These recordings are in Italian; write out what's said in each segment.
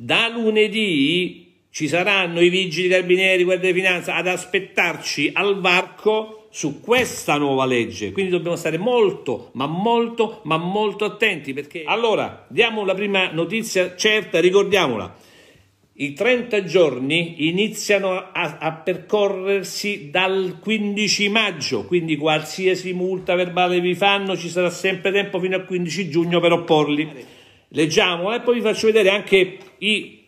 Da lunedì ci saranno i vigili carabinieri, guardia di finanza ad aspettarci al varco su questa nuova legge. Quindi dobbiamo stare molto, ma molto, ma molto attenti perché allora diamo la prima notizia certa, ricordiamola. I 30 giorni iniziano a, a, percorrersi dal 15 maggio, quindi qualsiasi multa verbale vi fanno ci sarà sempre tempo fino al 15 giugno per opporli. Leggiamola e eh, poi vi faccio vedere anche i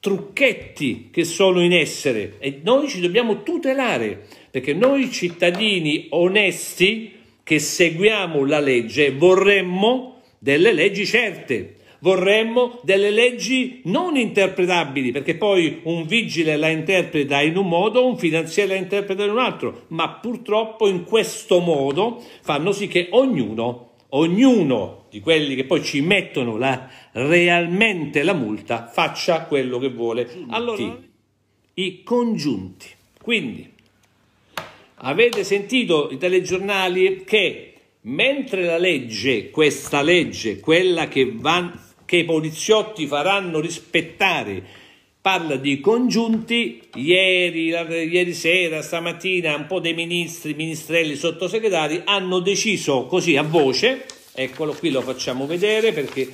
trucchetti che sono in essere e noi ci dobbiamo tutelare perché noi cittadini onesti che seguiamo la legge vorremmo delle leggi certe, vorremmo delle leggi non interpretabili, perché poi un vigile la interpreta in un modo, un finanziere la interpreta in un altro, ma purtroppo in questo modo fanno sì che ognuno ognuno di quelli che poi ci mettono la, realmente la multa faccia quello che vuole. Allora, i congiunti. Quindi, avete sentito i telegiornali che mentre la legge, questa legge, quella che, van, che i poliziotti faranno rispettare parla di congiunti, ieri, ieri, sera, stamattina un po' dei ministri, ministrelli, sottosegretari hanno deciso così a voce, eccolo qui lo facciamo vedere perché,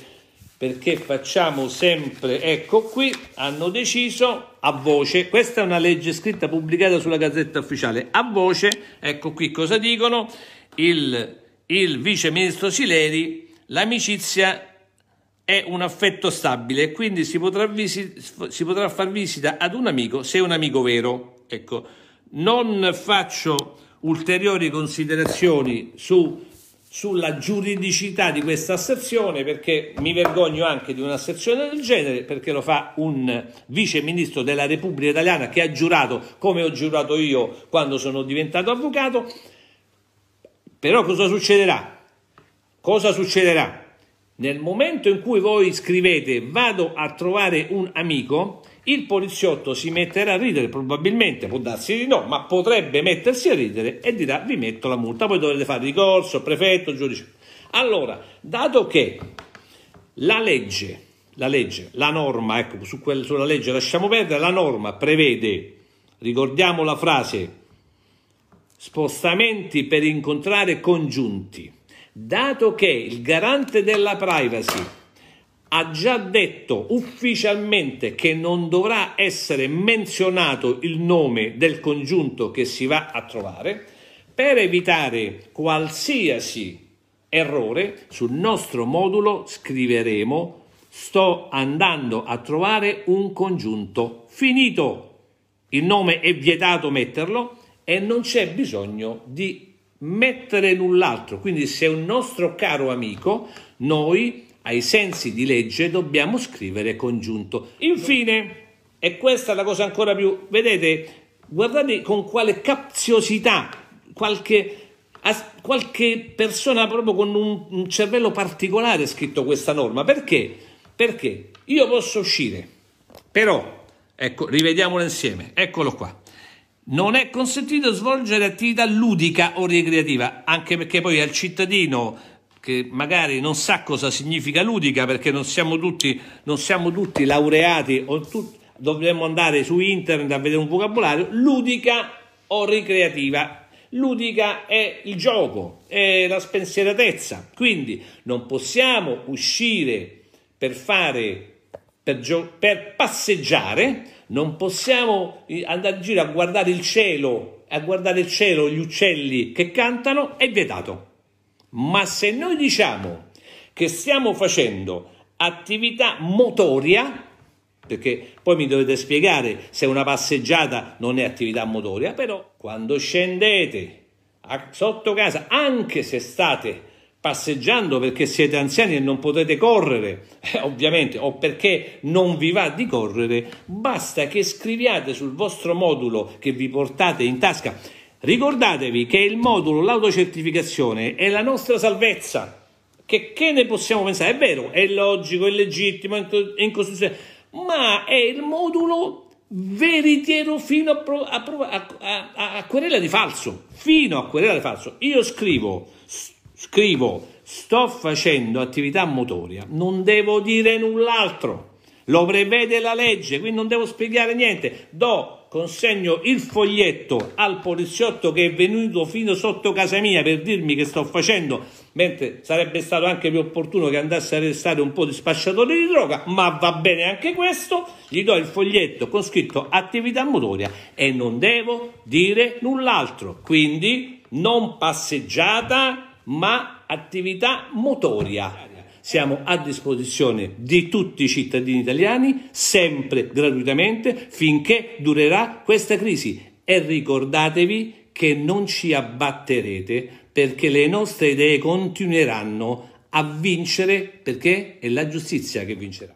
perché facciamo sempre, ecco qui, hanno deciso a voce, questa è una legge scritta pubblicata sulla Gazzetta Ufficiale, a voce, ecco qui cosa dicono, il, il vice ministro Sileri, l'amicizia è un affetto stabile quindi si potrà, visi- si potrà, far visita ad un amico se è un amico vero. Ecco, non faccio ulteriori considerazioni su, sulla giuridicità di questa asserzione perché mi vergogno anche di un'asserzione del genere perché lo fa un vice ministro della Repubblica Italiana che ha giurato come ho giurato io quando sono diventato avvocato. Però cosa succederà? Cosa succederà? Nel momento in cui voi scrivete vado a trovare un amico, il poliziotto si metterà a ridere, probabilmente può darsi di no, ma potrebbe mettersi a ridere e dirà vi metto la multa, poi dovrete fare ricorso, prefetto, giudice. Allora, dato che la legge, la legge, la norma, ecco, su quel, sulla legge lasciamo perdere, la norma prevede, ricordiamo la frase, spostamenti per incontrare congiunti dato che il garante della privacy ha già detto ufficialmente che non dovrà essere menzionato il nome del congiunto che si va a trovare, per evitare qualsiasi errore sul nostro modulo scriveremo sto andando a trovare un congiunto finito. Il nome è vietato metterlo e non c'è bisogno di mettere null'altro. Quindi se è un nostro caro amico, noi ai sensi di legge dobbiamo scrivere congiunto. Infine, e questa è la cosa ancora più, vedete, guardate con quale capziosità, qualche qualche persona proprio con un, un, cervello particolare ha scritto questa norma. Perché? Perché io posso uscire, però, ecco, rivediamola insieme, eccolo qua. Non è consentito svolgere attività ludica o ricreativa, anche perché poi al cittadino che magari non sa cosa significa ludica, perché non siamo tutti, non siamo tutti laureati o tutti, dovremmo andare su internet a vedere un vocabolario, ludica o ricreativa. Ludica è il gioco, è la spensieratezza, quindi non possiamo uscire per fare per, gio- per passeggiare, non possiamo eh, andare in giro a guardare il cielo, a guardare il cielo, gli uccelli che cantano, è vietato. Ma se noi diciamo che stiamo facendo attività motoria, perché poi mi dovete spiegare se una passeggiata non è attività motoria, però quando scendete sotto casa, anche se state passeggiando perché siete anziani e non potete correre, eh, ovviamente, o perché non vi va di correre, basta che scriviate sul vostro modulo che vi portate in tasca. Ricordatevi che il modulo, l'autocertificazione, è la nostra salvezza. Che, che ne possiamo pensare? È vero, è logico, è legittimo, è incostituzionale, ma è il modulo veritiero fino a, a, a, a, querela di falso. Fino a querela di falso. Io scrivo scrivo sto facendo attività motoria, non devo dire null'altro. Lo prevede la legge, quindi non devo spiegare niente. Do, consegno il foglietto al poliziotto che è venuto fino sotto casa mia per dirmi che sto facendo, mentre sarebbe stato anche più opportuno che andasse a arrestare un po' di spacciatori di droga, ma va bene anche questo. Gli do il foglietto con scritto attività motoria e non devo dire null'altro. Quindi non passeggiata ma attività motoria. Siamo a disposizione di tutti i cittadini italiani, sempre gratuitamente, finché durerà questa crisi. E ricordatevi che non ci abbatterete perché le nostre idee continueranno a vincere perché è la giustizia che vincerà.